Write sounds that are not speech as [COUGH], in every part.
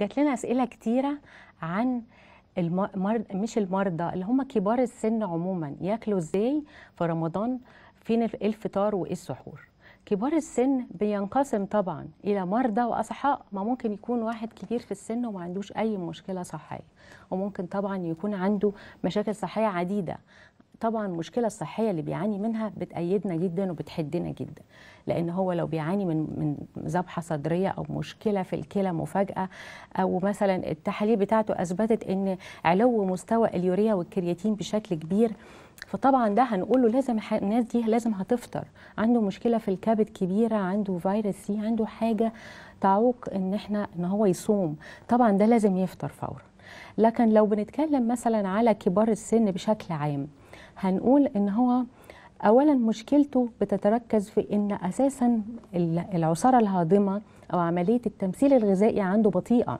جات لنا اسئله كتيره عن المرض مش المرضى اللي هم كبار السن عموما ياكلوا ازاي في رمضان فين إيه الفطار وايه السحور كبار السن بينقسم طبعا الى مرضى واصحاء ما ممكن يكون واحد كبير في السن وما عندوش اي مشكله صحيه وممكن طبعا يكون عنده مشاكل صحيه عديده طبعا المشكله الصحيه اللي بيعاني منها بتأيدنا جدا وبتحدنا جدا لان هو لو بيعاني من من ذبحه صدريه او مشكله في الكلى مفاجاه او مثلا التحاليل بتاعته اثبتت ان علو مستوى اليوريا والكرياتين بشكل كبير فطبعا ده هنقول له لازم ح... الناس دي لازم هتفطر عنده مشكله في الكبد كبيره عنده فيروس سي عنده حاجه تعوق ان احنا ان هو يصوم طبعا ده لازم يفطر فورا لكن لو بنتكلم مثلا على كبار السن بشكل عام هنقول ان هو اولا مشكلته بتتركز في ان اساسا العصاره الهاضمه او عمليه التمثيل الغذائي عنده بطيئه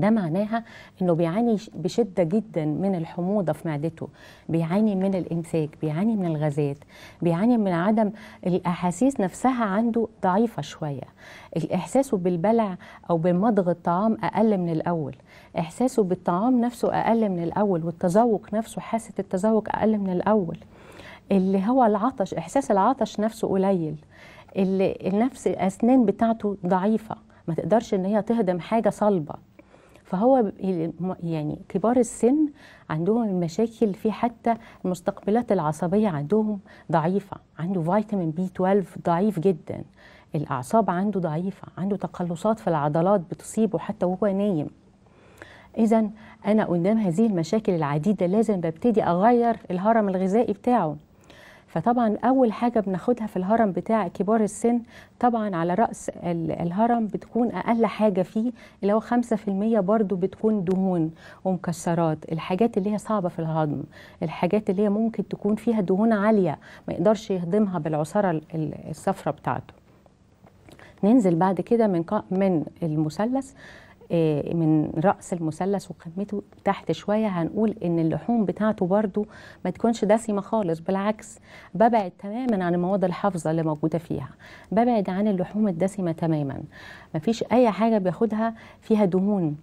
ده معناها انه بيعاني بشده جدا من الحموضه في معدته بيعاني من الامساك بيعاني من الغازات بيعاني من عدم الاحاسيس نفسها عنده ضعيفه شويه احساسه بالبلع او بمضغ الطعام اقل من الاول احساسه بالطعام نفسه اقل من الاول والتذوق نفسه حاسه التذوق اقل من الاول اللي هو العطش احساس العطش نفسه قليل اللي النفس الاسنان بتاعته ضعيفه ما تقدرش ان هي تهضم حاجه صلبه فهو يعني كبار السن عندهم المشاكل في حتى المستقبلات العصبية عندهم ضعيفة عنده فيتامين بي 12 ضعيف جدا الأعصاب عنده ضعيفة عنده تقلصات في العضلات بتصيبه حتى وهو نايم إذا أنا قدام هذه المشاكل العديدة لازم ببتدي أغير الهرم الغذائي بتاعه فطبعا اول حاجه بناخدها في الهرم بتاع كبار السن طبعا على راس الهرم بتكون اقل حاجه فيه اللي هو 5% برضو بتكون دهون ومكسرات الحاجات اللي هي صعبه في الهضم الحاجات اللي هي ممكن تكون فيها دهون عاليه ما يقدرش يهضمها بالعصاره الصفراء بتاعته ننزل بعد كده من من المثلث آه، من رأس المثلث وقمته تحت شوية هنقول إن اللحوم بتاعته برضو ما تكونش دسمة خالص بالعكس ببعد تماما عن المواد الحافظة اللي موجودة فيها ببعد عن اللحوم الدسمة تماما مفيش أي حاجة بياخدها فيها دهون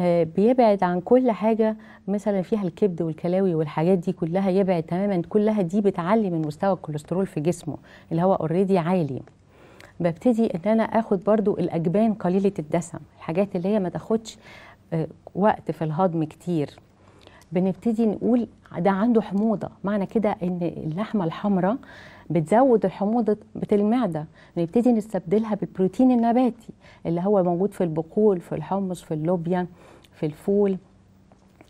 آه، بيبعد عن كل حاجه مثلا فيها الكبد والكلاوي والحاجات دي كلها يبعد تماما كلها دي بتعلي من مستوى الكوليسترول في جسمه اللي هو اوريدي عالي ببتدي ان انا اخد برضو الاجبان قليله الدسم الحاجات اللي هي ما تاخدش آه، وقت في الهضم كتير بنبتدي نقول ده عنده حموضه معنى كده ان اللحمه الحمراء بتزود الحموضه بتاع المعده نبتدي نستبدلها بالبروتين النباتي اللي هو موجود في البقول في الحمص في اللوبيا في الفول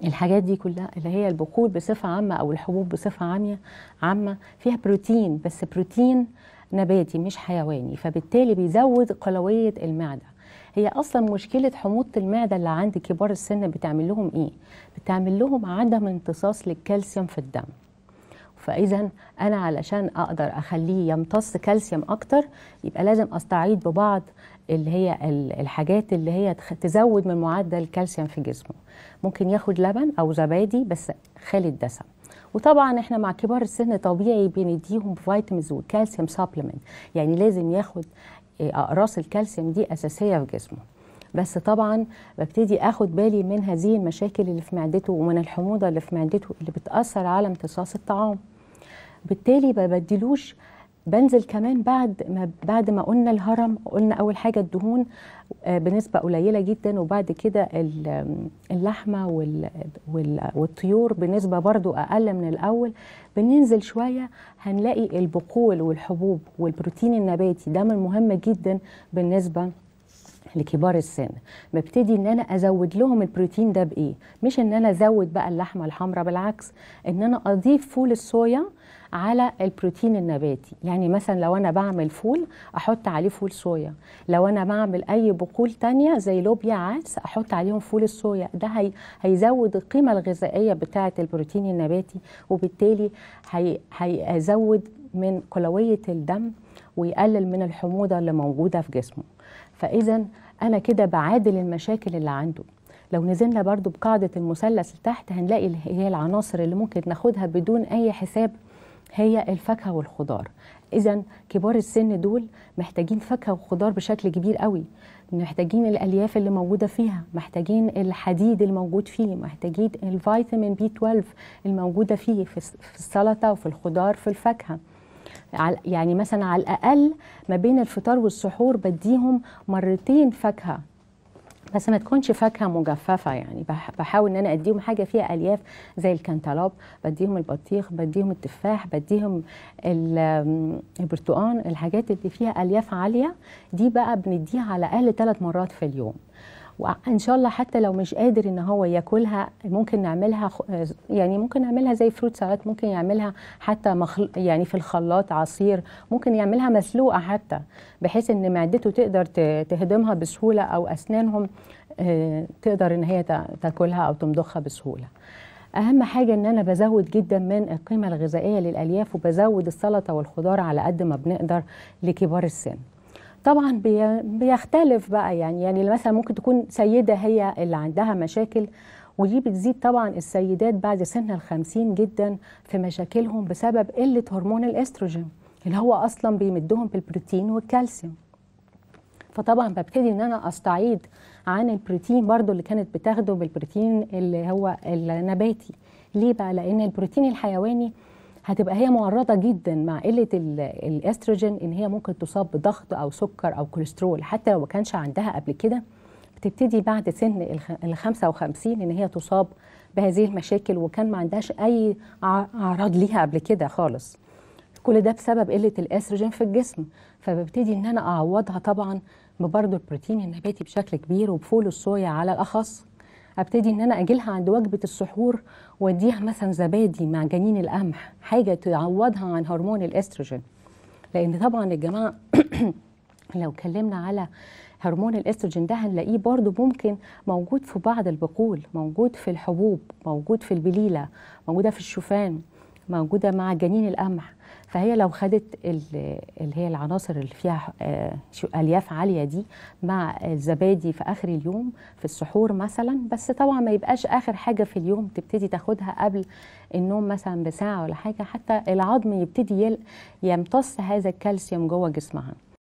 الحاجات دي كلها اللي هي البقول بصفه عامه او الحبوب بصفه عاميه عامه فيها بروتين بس بروتين نباتي مش حيواني فبالتالي بيزود قلوية المعدة هي اصلا مشكله حموضه المعده اللي عند كبار السن بتعمل لهم ايه بتعمل لهم عدم امتصاص للكالسيوم في الدم فاذا انا علشان اقدر اخليه يمتص كالسيوم اكتر يبقى لازم استعيد ببعض اللي هي الحاجات اللي هي تزود من معدل الكالسيوم في جسمه ممكن ياخد لبن او زبادي بس خالي الدسم وطبعا احنا مع كبار السن طبيعي بنديهم فيتامينز وكالسيوم سبلمنت يعني لازم ياخد آه، اقراص الكالسيوم دي اساسيه في جسمه بس طبعا ببتدي اخد بالي من هذه المشاكل اللي في معدته ومن الحموضه اللي في معدته اللي بتاثر على امتصاص الطعام بالتالي ما بديلوش بنزل كمان بعد ما بعد ما قلنا الهرم قلنا اول حاجه الدهون آه، بنسبه قليله جدا وبعد كده اللحمه والطيور بنسبه برضو اقل من الاول بننزل شويه هنلاقي البقول والحبوب والبروتين النباتي ده من مهم جدا بالنسبه لكبار السن ببتدي ان انا ازود لهم البروتين ده بايه مش ان انا ازود بقى اللحمه الحمراء بالعكس ان انا اضيف فول الصويا على البروتين النباتي يعني مثلا لو انا بعمل فول احط عليه فول صويا لو انا بعمل اي بقول تانية زي لوبيا عدس احط عليهم فول الصويا ده هي هيزود القيمه الغذائيه بتاعه البروتين النباتي وبالتالي هي هيزود من قلويه الدم ويقلل من الحموضه اللي موجوده في جسمه فإذا أنا كده بعادل المشاكل اللي عنده لو نزلنا برضو بقاعدة المثلث لتحت هنلاقي هي العناصر اللي ممكن ناخدها بدون أي حساب هي الفاكهة والخضار إذا كبار السن دول محتاجين فاكهة وخضار بشكل كبير قوي محتاجين الألياف اللي موجودة فيها محتاجين الحديد الموجود فيه محتاجين الفيتامين بي 12 الموجودة فيه في السلطة وفي الخضار في الفاكهة يعني مثلا على الاقل ما بين الفطار والسحور بديهم مرتين فاكهه بس ما تكونش فاكهه مجففه يعني بحاول ان انا اديهم حاجه فيها الياف زي الكنتالوب بديهم البطيخ بديهم التفاح بديهم البرتقان الحاجات اللي فيها الياف عاليه دي بقى بنديها على الاقل ثلاث مرات في اليوم وان شاء الله حتى لو مش قادر ان هو ياكلها ممكن نعملها يعني ممكن نعملها زي فروت سلطات ممكن يعملها حتى مخل يعني في الخلاط عصير ممكن يعملها مسلوقه حتى بحيث ان معدته تقدر تهضمها بسهوله او اسنانهم آه، تقدر ان هي تاكلها او تمضخها بسهوله اهم حاجه ان انا بزود جدا من القيمه الغذائيه للالياف وبزود السلطه والخضار على قد ما بنقدر لكبار السن طبعا بيختلف بقى يعني يعني مثلا ممكن تكون سيده هي اللي عندها مشاكل ودي بتزيد طبعا السيدات بعد سن الخمسين جدا في مشاكلهم بسبب قله هرمون الاستروجين اللي هو اصلا بيمدهم بالبروتين والكالسيوم فطبعا ببتدي ان انا استعيد عن البروتين برضو اللي كانت بتاخده بالبروتين اللي هو النباتي ليه بقى لان البروتين الحيواني هتبقى هي معرضه جدا مع قله الاستروجين ان هي ممكن تصاب بضغط او سكر او كوليسترول حتى لو ما كانش عندها قبل كده بتبتدي بعد سن ال 55 ان هي تصاب بهذه المشاكل وكان ما عندهاش اي اعراض ليها قبل كده خالص كل ده بسبب قله الاستروجين في الجسم فببتدي ان انا اعوضها طبعا ببرضه البروتين النباتي بشكل كبير وبفول الصويا على الاخص ابتدي ان انا اجيلها عند وجبه السحور واديها مثلا زبادي مع جنين القمح حاجه تعوضها عن هرمون الاستروجين لان طبعا يا جماعه [CLEARS THROAT] لو اتكلمنا على هرمون الاستروجين ده هنلاقيه برضو ممكن موجود في بعض البقول موجود في الحبوب موجود في البليله موجوده في الشوفان موجوده مع جنين القمح فهي لو خدت اللي هي العناصر اللي فيها آه، الياف عاليه دي مع الزبادي في اخر اليوم في السحور مثلا بس طبعا ما يبقاش اخر حاجه في اليوم تبتدي تاخدها قبل النوم مثلا بساعه ولا حاجه حتى العظم يبتدي يمتص هذا الكالسيوم جوه جسمها